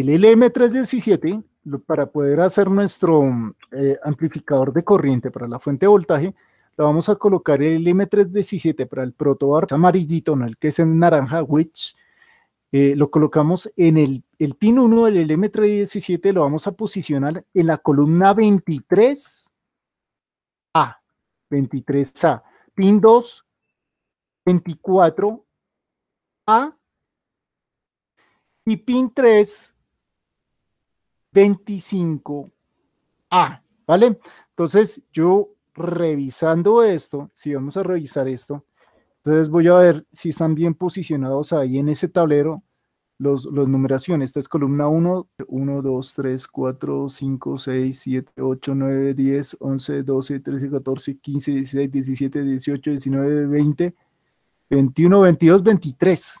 el LM317 para poder hacer nuestro eh, amplificador de corriente para la fuente de voltaje, lo vamos a colocar el LM317 para el protobar amarillito, no el que es en naranja, which eh, lo colocamos en el, el pin 1 del LM317, lo vamos a posicionar en la columna 23A, 23A, pin 2, 24A y pin 3, 25A, ¿vale? Entonces yo revisando esto, si vamos a revisar esto, entonces voy a ver si están bien posicionados ahí en ese tablero los, los numeraciones. Esta es columna 1, 1, 2, 3, 4, 5, 6, 7, 8, 9, 10, 11, 12, 13, 14, 15, 16, 17, 18, 19, 20, 21, 22, 23.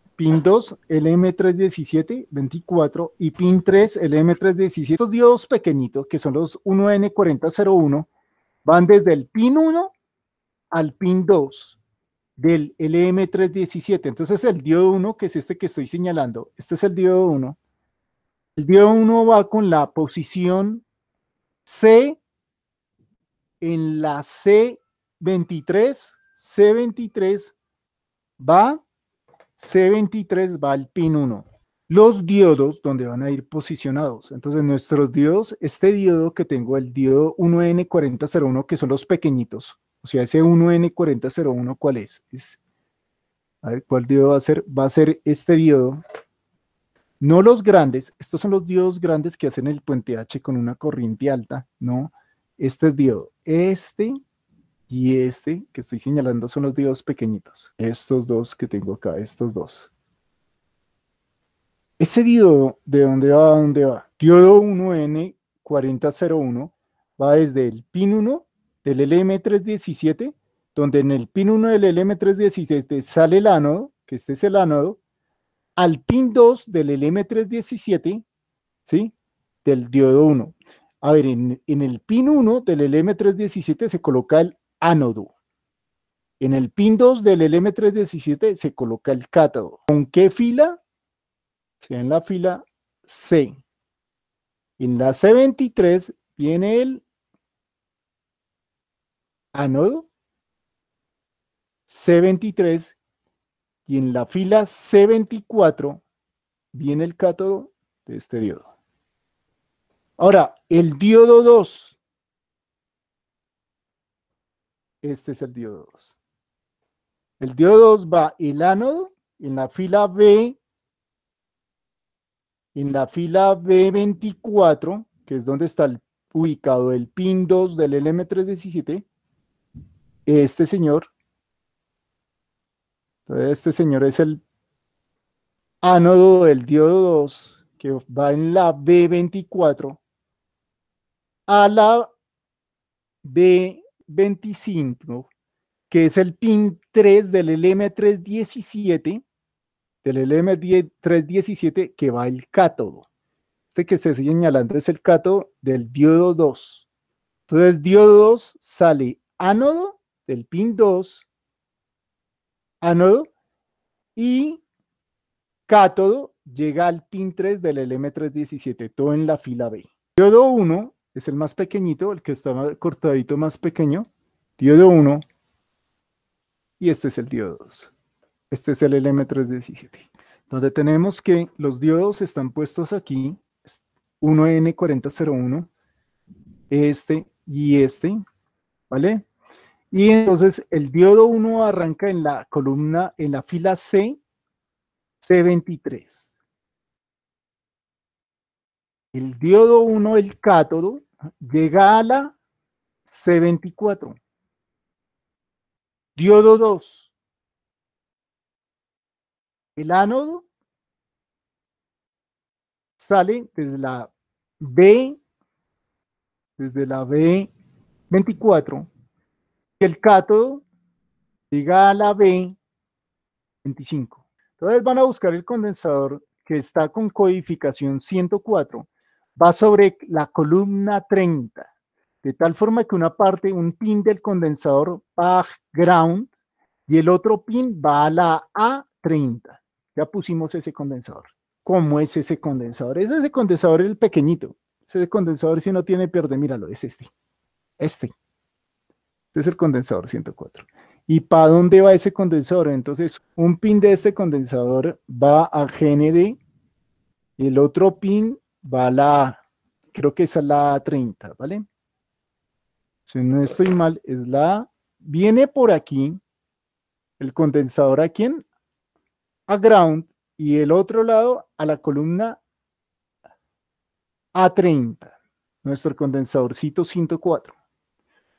PIN 2, LM317, 24. y PIN 3, lm 317 Estos diodos pequeñitos, que son los 1N4001, van desde el PIN 1 al PIN 2 del LM317. Entonces el diodo 1, que es este que estoy señalando, este es el diodo 1. El diodo 1 va con la posición C en la C23, C23 va C23 va al pin 1. Los diodos donde van a ir posicionados. Entonces nuestros diodos, este diodo que tengo, el diodo 1N4001, que son los pequeñitos. O sea, ese 1N4001, ¿cuál es? es a ver, ¿cuál diodo va a ser? Va a ser este diodo. No los grandes, estos son los diodos grandes que hacen el puente H con una corriente alta, no. Este es diodo. Este y este que estoy señalando son los diodos pequeñitos. Estos dos que tengo acá, estos dos. Ese diodo, ¿de dónde va? dónde va? Diodo 1N4001 va desde el pin 1 del LM317, donde en el pin 1 del LM317 sale el ánodo, que este es el ánodo, al pin 2 del LM317, ¿sí? Del diodo 1. A ver, en el pin 1 del LM317 se coloca el ánodo. En el pin 2 del LM317 se coloca el cátodo. ¿Con qué fila? Sea en la fila C. En la C23 viene el ánodo C23 y en la fila C24 viene el cátodo de este diodo. Ahora, el diodo 2 Este es el diodo 2. El diodo 2 va el ánodo en la fila B, en la fila B24, que es donde está ubicado el pin 2 del LM317, este señor, este señor es el ánodo del diodo 2, que va en la B24, a la B 24 25, que es el pin 3 del LM317, del LM317 que va el cátodo. Este que estoy señalando es el cátodo del diodo 2. Entonces, diodo 2 sale ánodo del pin 2, ánodo, y cátodo llega al pin 3 del LM317, todo en la fila B. Diodo 1 es el más pequeñito, el que está cortadito más pequeño, diodo 1, y este es el diodo 2. Este es el LM317, donde tenemos que los diodos están puestos aquí, 1N4001, este y este, ¿vale? Y entonces el diodo 1 arranca en la columna, en la fila C, C23 el diodo 1, el cátodo, llega a la C24. Diodo 2, el ánodo sale desde la B, desde la B24, y el cátodo llega a la B25. Entonces van a buscar el condensador que está con codificación 104 va sobre la columna 30, de tal forma que una parte, un pin del condensador va a ground y el otro pin va a la A30. Ya pusimos ese condensador. ¿Cómo es ese condensador? Es ese condensador el pequeñito. Ese condensador si no tiene pierde, míralo, es este. Este. Este es el condensador 104. ¿Y para dónde va ese condensador? Entonces, un pin de este condensador va a GND, el otro pin va la, creo que es la 30, ¿vale? Si no estoy mal, es la, viene por aquí el condensador a quién? A ground y el otro lado a la columna A30, nuestro condensadorcito 104.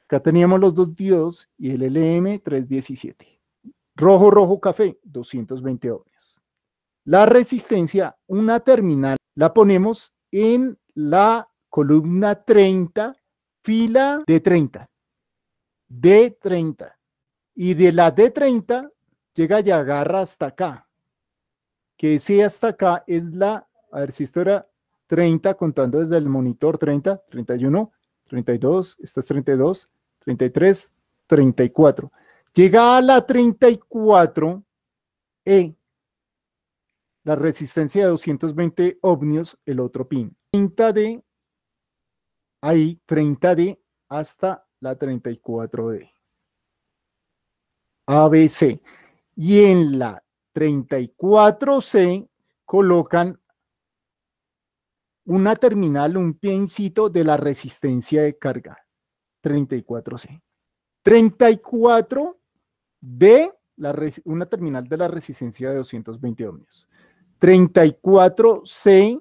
Acá teníamos los dos diodos y el LM317. Rojo, rojo, café, 220 ohmios. La resistencia, una terminal, la ponemos en la columna 30, fila de 30. D30. Y de la D30 llega y agarra hasta acá. Que si hasta acá es la, a ver si esto era 30, contando desde el monitor 30, 31, 32, estas es 32, 33, 34. Llega a la 34, E la resistencia de 220 ohmios, el otro pin. 30D, ahí 30D hasta la 34D. ABC. Y en la 34C colocan una terminal, un piecito de la resistencia de carga. 34C. 34D, la una terminal de la resistencia de 220 ohmios. 34C,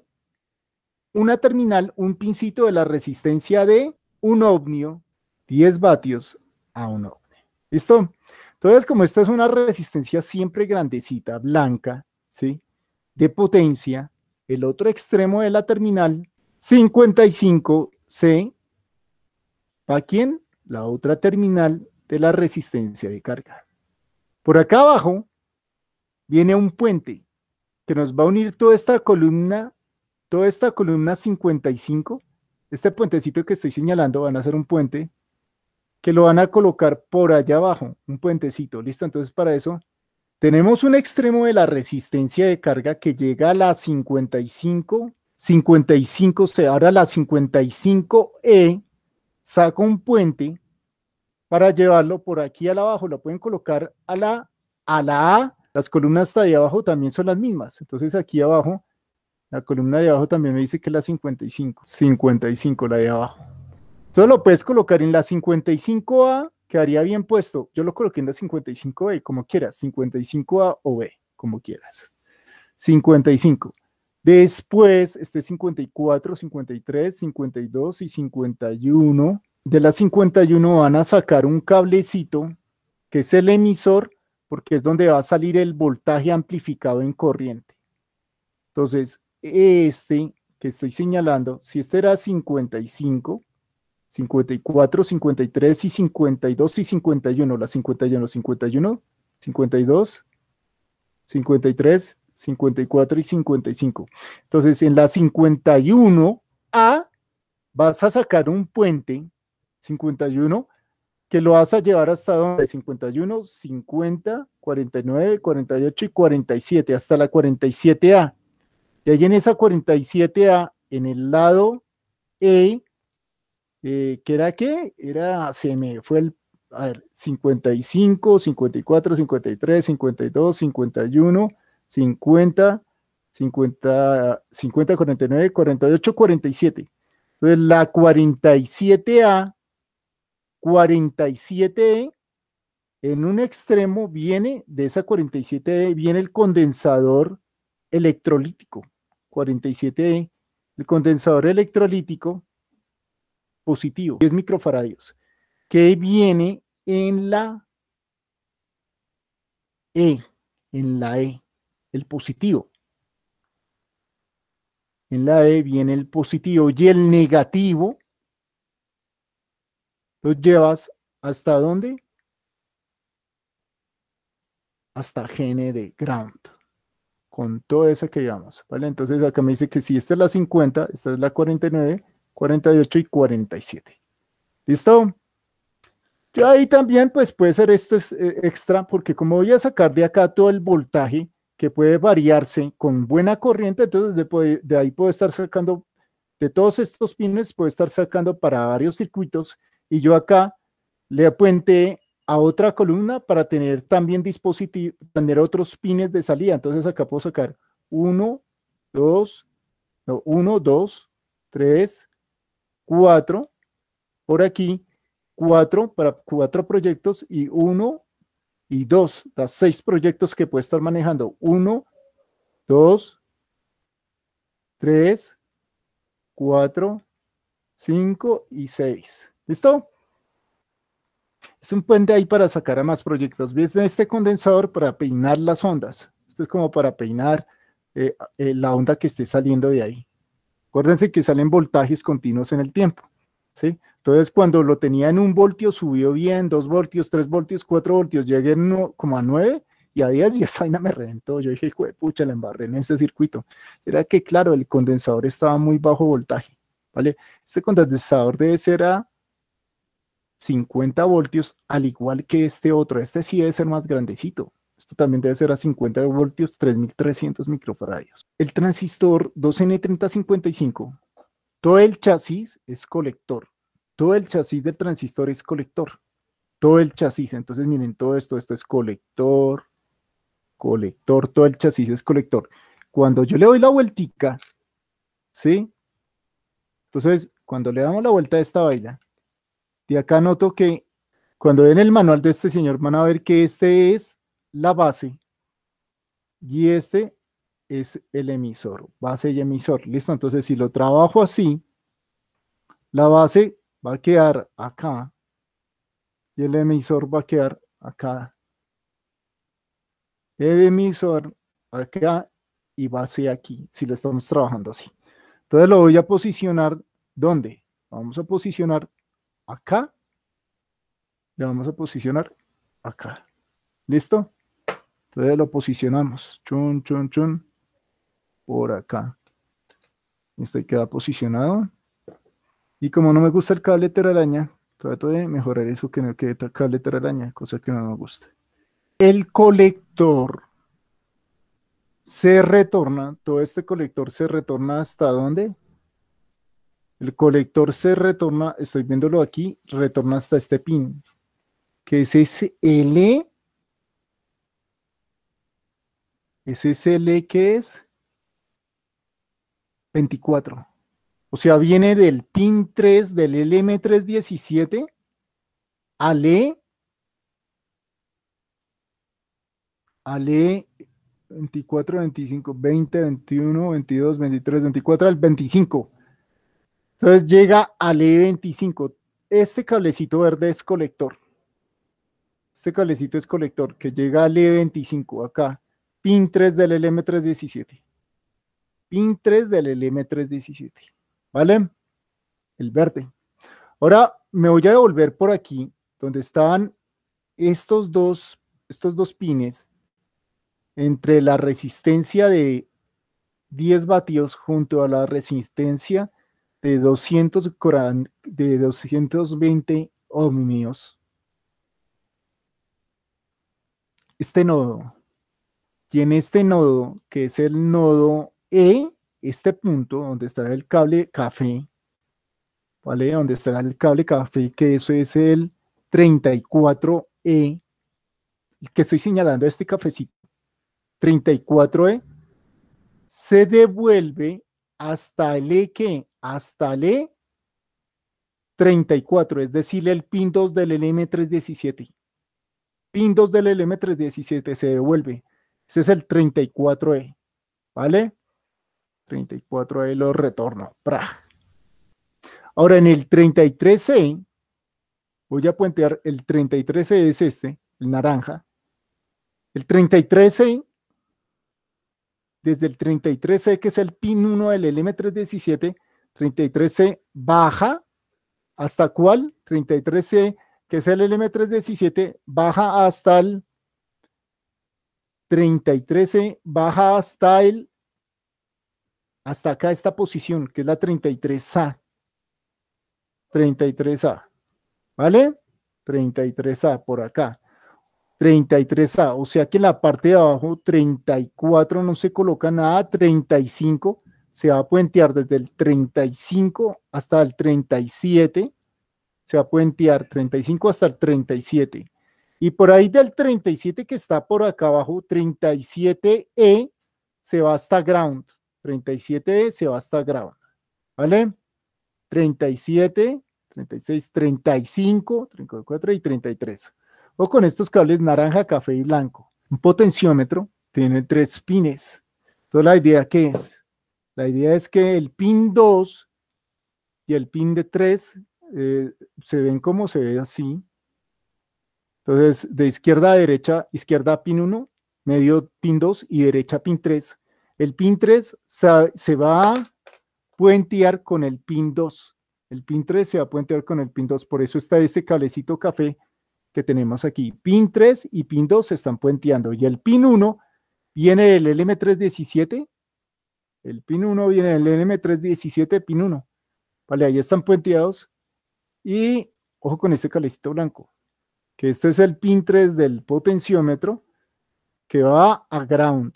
una terminal, un pincito de la resistencia de un ohmio, 10 vatios a un ohmio. ¿Listo? Entonces, como esta es una resistencia siempre grandecita, blanca, ¿sí? De potencia, el otro extremo de la terminal, 55C, ¿para quién? La otra terminal de la resistencia de carga. Por acá abajo viene un puente, que nos va a unir toda esta columna, toda esta columna 55, este puentecito que estoy señalando, van a ser un puente que lo van a colocar por allá abajo, un puentecito, ¿listo? Entonces para eso tenemos un extremo de la resistencia de carga que llega a la 55, 55, ahora la 55E, saca un puente para llevarlo por aquí al abajo, lo pueden colocar a la, a la A las columnas hasta ahí abajo también son las mismas. Entonces aquí abajo, la columna de abajo también me dice que es la 55. 55, la de abajo. Entonces lo puedes colocar en la 55A, quedaría bien puesto. Yo lo coloqué en la 55B, como quieras. 55A o B, como quieras. 55. Después, este 54, 53, 52 y 51. De la 51 van a sacar un cablecito que es el emisor porque es donde va a salir el voltaje amplificado en corriente. Entonces, este que estoy señalando, si este era 55, 54, 53 y 52 y 51, la 51, 51, 52, 53, 54 y 55. Entonces, en la 51A vas a sacar un puente 51 que lo vas a llevar hasta donde 51, 50, 49, 48 y 47, hasta la 47A. Y ahí en esa 47A, en el lado E, ¿qué era qué? Era, se me fue el, a ver, 55, 54, 53, 52, 51, 50, 50, 50, 49, 48, 47. Entonces la 47A 47E, e, en un extremo viene, de esa 47E, e viene el condensador electrolítico, 47E, e, el condensador electrolítico positivo, 10 microfaradios, que viene en la E, en la E, el positivo. En la E viene el positivo y el negativo los llevas hasta dónde? Hasta gene de ground, con todo eso que llevamos, ¿vale? Entonces acá me dice que si esta es la 50, esta es la 49, 48 y 47. ¿Listo? y ahí también pues puede ser esto es eh, extra porque como voy a sacar de acá todo el voltaje que puede variarse con buena corriente, entonces de ahí puedo estar sacando, de todos estos pines puedo estar sacando para varios circuitos y yo acá le apuente a otra columna para tener también dispositivo, tener otros pines de salida. Entonces acá puedo sacar 1, 2, 1, 2, 3, 4, por aquí 4 para 4 proyectos y 1 y 2, las 6 proyectos que puedo estar manejando. 1, 2, 3, 4, 5 y 6. ¿Listo? Es un puente ahí para sacar a más proyectos. Ves este condensador para peinar las ondas. Esto es como para peinar eh, eh, la onda que esté saliendo de ahí. Acuérdense que salen voltajes continuos en el tiempo. ¿sí? Entonces, cuando lo tenía en un voltio, subió bien, dos voltios, tres voltios, cuatro voltios, llegué como a nueve y a 10 y esa vaina me reventó. Yo dije, pucha, la embarré en ese circuito. Era que, claro, el condensador estaba muy bajo voltaje, ¿vale? Este condensador debe ser a 50 voltios, al igual que este otro. Este sí debe ser más grandecito. Esto también debe ser a 50 voltios, 3300 microfaradios. El transistor 2N3055. Todo el chasis es colector. Todo el chasis del transistor es colector. Todo el chasis. Entonces, miren, todo esto, esto es colector, colector, todo el chasis es colector. Cuando yo le doy la vueltica, ¿sí? Entonces, cuando le damos la vuelta a esta vaina, y acá noto que cuando ven el manual de este señor van a ver que este es la base y este es el emisor, base y emisor. Listo, entonces si lo trabajo así, la base va a quedar acá y el emisor va a quedar acá. El emisor acá y base aquí, si lo estamos trabajando así. Entonces lo voy a posicionar, ¿dónde? Vamos a posicionar acá, le vamos a posicionar acá. ¿Listo? Entonces lo posicionamos. Chun, chun, chun. Por acá. Esto queda posicionado. Y como no me gusta el cable telaraña, trato de mejorar eso que no quede cable telaraña, cosa que no me gusta. El colector se retorna, todo este colector se retorna hasta dónde? El colector se retorna, estoy viéndolo aquí, retorna hasta este pin, que es ese L. ese L que es? 24. O sea, viene del pin 3 del LM317 al E. Al E 24, 25, 20, 21, 22, 23, 24 al 25. Entonces llega al E25. Este cablecito verde es colector. Este cablecito es colector que llega al E25 acá. Pin 3 del LM317. Pin 3 del LM317. ¿Vale? El verde. Ahora me voy a devolver por aquí donde estaban estos dos, estos dos pines entre la resistencia de 10 vatios junto a la resistencia de, 200 de 220 ohmios. Este nodo. Y en este nodo, que es el nodo E, este punto donde estará el cable café, ¿vale? Donde estará el cable café, que eso es el 34E, que estoy señalando este cafecito, 34E, se devuelve hasta el E que, hasta el E 34, es decir, el pin 2 del LM317. Pin 2 del LM317 se devuelve. Ese es el 34E, ¿vale? 34E lo retorno. Ahora en el 33E, voy a puentear, el 33E es este, el naranja. El 33E desde el 33C, que es el pin 1 del LM317, 33C baja, ¿hasta cuál? 33C, que es el LM317, baja hasta el 33C, baja hasta el, hasta acá esta posición, que es la 33A. 33A, ¿vale? 33A por acá. 33A, o sea que en la parte de abajo 34 no se coloca nada, 35 se va a puentear desde el 35 hasta el 37, se va a puentear 35 hasta el 37. Y por ahí del 37 que está por acá abajo, 37E se va hasta ground, 37E se va hasta ground, ¿vale? 37, 36, 35, 34 y 33 o con estos cables naranja, café y blanco. Un potenciómetro tiene tres pines. Entonces, ¿la idea qué es? La idea es que el pin 2 y el pin de 3 eh, se ven como se ve así. Entonces, de izquierda a derecha, izquierda pin 1, medio pin 2 y derecha pin 3. El pin 3 se, se va a puentear con el pin 2. El pin 3 se va a puentear con el pin 2. Por eso está ese cablecito café que tenemos aquí. Pin 3 y pin 2 se están puenteando y el pin 1 viene del LM317. El pin 1 viene del LM317, pin 1. Vale, ahí están puenteados. Y ojo con este calecito blanco, que este es el pin 3 del potenciómetro que va a ground.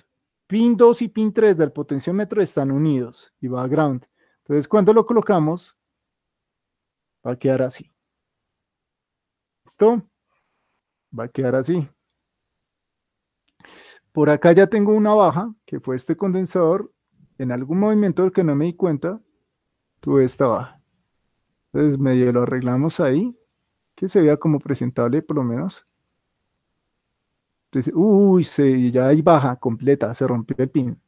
Pin 2 y pin 3 del potenciómetro están unidos y va a ground. Entonces cuando lo colocamos va a quedar así. ¿Listo? va a quedar así. Por acá ya tengo una baja, que fue este condensador. En algún movimiento del que no me di cuenta, tuve esta baja. Entonces medio lo arreglamos ahí, que se vea como presentable por lo menos. Entonces, uy, se, ya hay baja completa, se rompió el pin.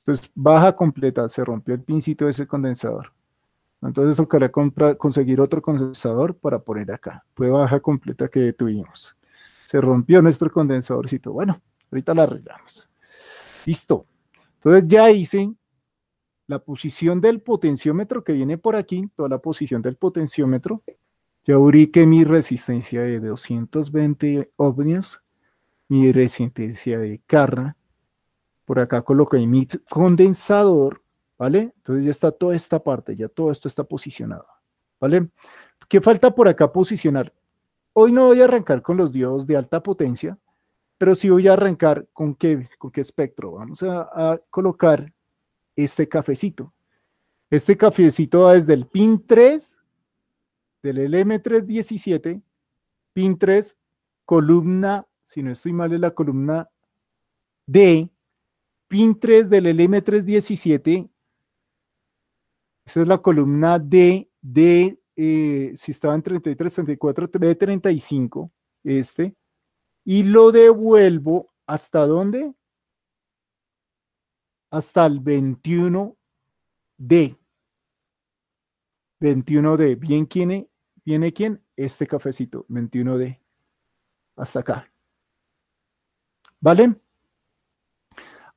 Entonces, baja completa, se rompió el pincito de ese condensador. Entonces tocaría conseguir otro condensador para poner acá. Fue baja completa que tuvimos. Se rompió nuestro condensadorcito. Bueno, ahorita lo arreglamos. Listo. Entonces ya hice la posición del potenciómetro que viene por aquí, toda la posición del potenciómetro. Ya ubiqué mi resistencia de 220 ohmios, mi resistencia de carga. Por acá coloqué mi condensador, ¿vale? Entonces ya está toda esta parte, ya todo esto está posicionado, ¿vale? ¿Qué falta por acá posicionar? Hoy no voy a arrancar con los diodos de alta potencia, pero sí voy a arrancar con qué, qué espectro. Vamos a, colocar este cafecito. Este cafecito va desde el pin 3 del LM317, pin 3, columna, si no estoy mal, es la columna D, pin 3 del LM317, esa es la columna D D, eh, si estaba en 33, 34, 35, este, y lo devuelvo hasta dónde? Hasta el 21D. 21D. ¿Bien quién e, viene quién? Este cafecito, 21D. Hasta acá. ¿Vale?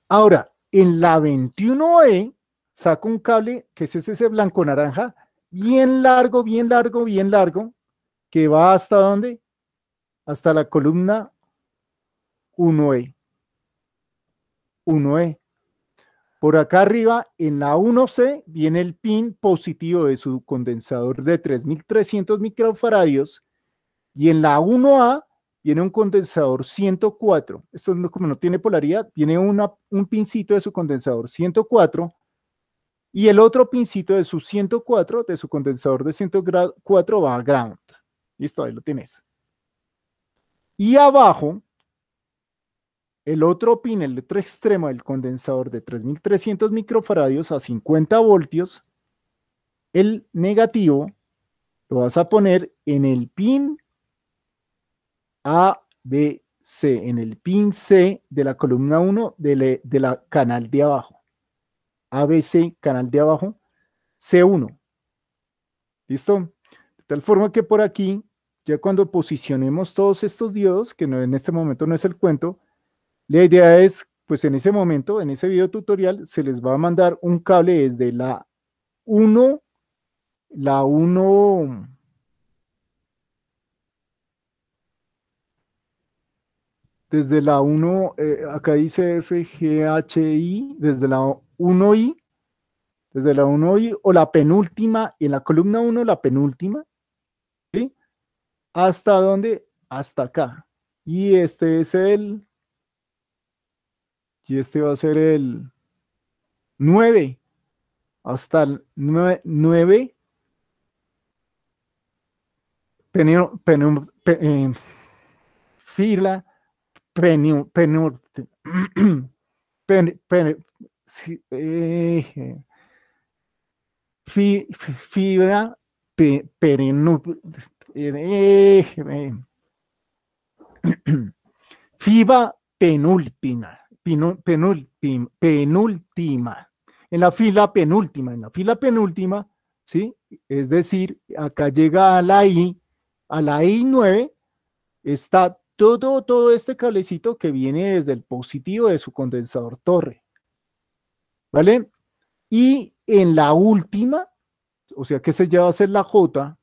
Ahora, en la 21E saco un cable que es ese blanco naranja bien largo, bien largo, bien largo, que va hasta dónde? Hasta la columna 1E. 1E. Por acá arriba, en la 1C, viene el pin positivo de su condensador de 3.300 microfaradios. Y en la 1A viene un condensador 104. Esto no, como no tiene polaridad, viene un pincito de su condensador 104 y el otro pincito de su 104, de su condensador de 104 va a ground. Listo, ahí lo tienes. Y abajo, el otro pin, el otro extremo del condensador de 3300 microfaradios a 50 voltios, el negativo lo vas a poner en el pin ABC, en el pin C de la columna 1 de de la canal de abajo. ABC, canal de abajo, C1. ¿Listo? De tal forma que por aquí, ya cuando posicionemos todos estos diodos, que en este momento no es el cuento, la idea es, pues en ese momento, en ese video tutorial, se les va a mandar un cable desde la 1, la 1... desde la 1, eh, acá dice FGHI, desde la 1i, desde la 1i o la penúltima, y en la columna 1 la penúltima, ¿sí? ¿Hasta dónde? Hasta acá. Y este es el, y este va a ser el 9, hasta el 9, 9 eh, fila penú, Eh, fibra pe, eh, fibra penúltima, penúltima, penúltima, en la fila penúltima, en la fila penúltima, ¿sí? Es decir, acá llega a la I, a la I9 está todo, todo este cablecito que viene desde el positivo de su condensador torre. ¿Vale? Y en la última, o sea que se ya va a ser la J,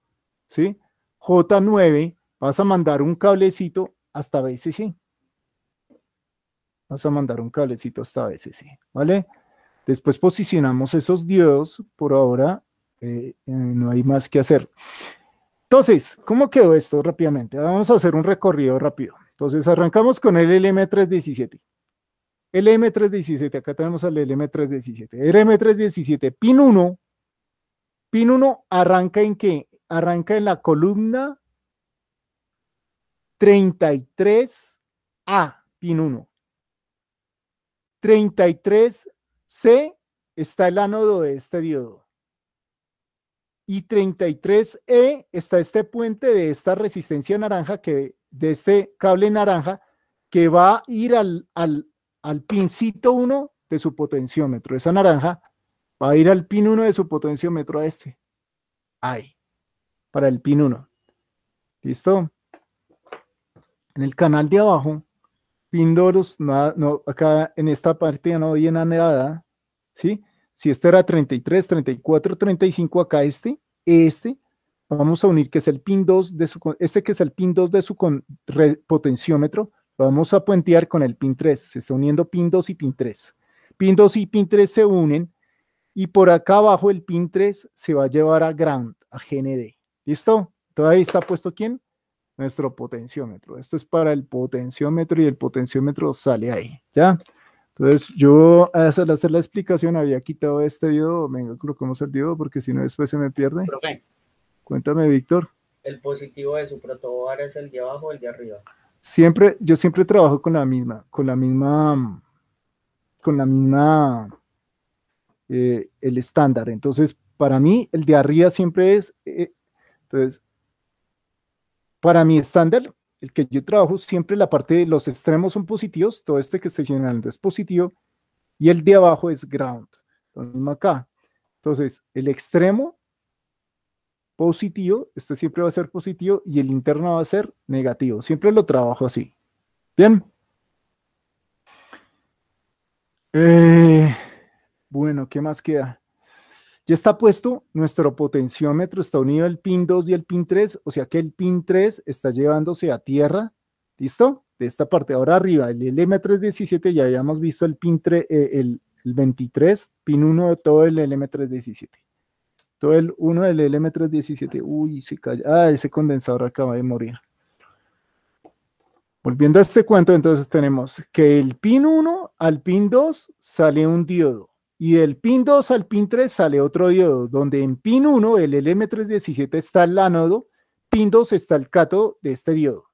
¿sí? J9, vas a mandar un cablecito hasta BCC. Vas a mandar un cablecito hasta BCC, ¿vale? Después posicionamos esos diodos, por ahora eh, eh, no hay más que hacer. Entonces, ¿cómo quedó esto rápidamente? Vamos a hacer un recorrido rápido. Entonces, arrancamos con el LM317. El M317, acá tenemos al LM317. El M317, pin 1, pin 1 arranca en qué? Arranca en la columna 33A, pin 1. 33C está el ánodo de este diodo. Y 33E está este puente de esta resistencia naranja, que, de este cable naranja, que va a ir al al pincito 1 de su potenciómetro. Esa naranja va a ir al pin 1 de su potenciómetro a este. Ahí, para el pin 1. ¿Listo? En el canal de abajo, pin 2, no, acá en esta parte no viene nada, ¿sí? Si este era 33, 34, 35, acá este, este, vamos a unir que es el pin 2 de su, este que es el pin 2 de su potenciómetro, Vamos a puentear con el pin 3. Se está uniendo pin 2 y pin 3. Pin 2 y pin 3 se unen y por acá abajo el pin 3 se va a llevar a ground, a GND. ¿Listo? ahí está puesto quién? Nuestro potenciómetro. Esto es para el potenciómetro y el potenciómetro sale ahí. ¿Ya? Entonces yo al hacer la explicación había quitado este diodo. Venga, colocamos el diodo porque si no después se me pierde. Cuéntame, Víctor. El positivo de su protobar es el de abajo o el de arriba siempre, yo siempre trabajo con la misma, con la misma, con la misma, eh, el estándar. Entonces, para mí, el de arriba siempre es, eh, entonces, para mi estándar, el que yo trabajo, siempre la parte de los extremos son positivos, todo este que estoy generando es positivo, y el de abajo es ground, lo mismo acá. Entonces, el extremo positivo, esto siempre va a ser positivo y el interno va a ser negativo. Siempre lo trabajo así. Bien. Eh, bueno, ¿qué más queda? Ya está puesto nuestro potenciómetro, está unido el pin 2 y el pin 3, o sea que el pin 3 está llevándose a tierra, ¿listo? De esta parte, ahora arriba, el LM317, ya habíamos visto el pin eh, el, 23, pin 1 de todo el LM317. Todo el 1 del LM317. Uy, se calla. Ah, ese condensador acaba de morir. Volviendo a este cuento, entonces tenemos que el pin 1 al pin 2 sale un diodo y del pin 2 al pin 3 sale otro diodo, donde en pin 1 el LM317 está el ánodo, pin 2 está el cátodo de este diodo.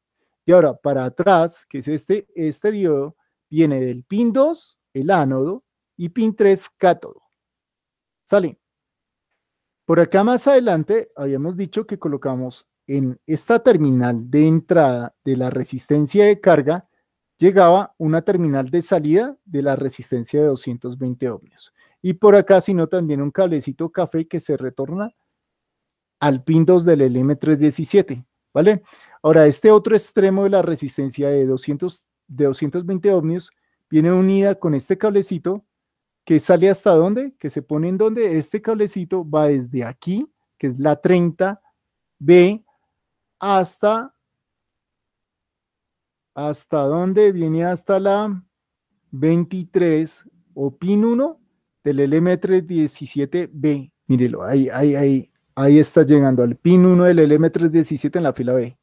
Y ahora para atrás, que es este, este diodo, viene del pin 2 el ánodo y pin 3 cátodo. Salen. Por acá más adelante habíamos dicho que colocamos en esta terminal de entrada de la resistencia de carga llegaba una terminal de salida de la resistencia de 220 ohmios. Y por acá, sino también un cablecito café que se retorna al pin 2 del LM317, ¿vale? Ahora, este otro extremo de la resistencia de, 200, de 220 ohmios viene unida con este cablecito que sale hasta dónde, que se pone en dónde, este cablecito va desde aquí, que es la 30B, hasta, hasta dónde viene hasta la 23 o pin 1 del LM317B. Mírelo, ahí, ahí, ahí, ahí está llegando al pin 1 del LM317 en la fila B.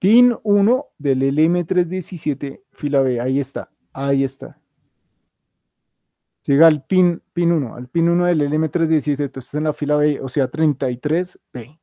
Pin 1 del LM317, fila B, ahí está, ahí está. Llega al pin, pin 1, al pin 1 del LM317, entonces está en la fila B, o sea, 33B.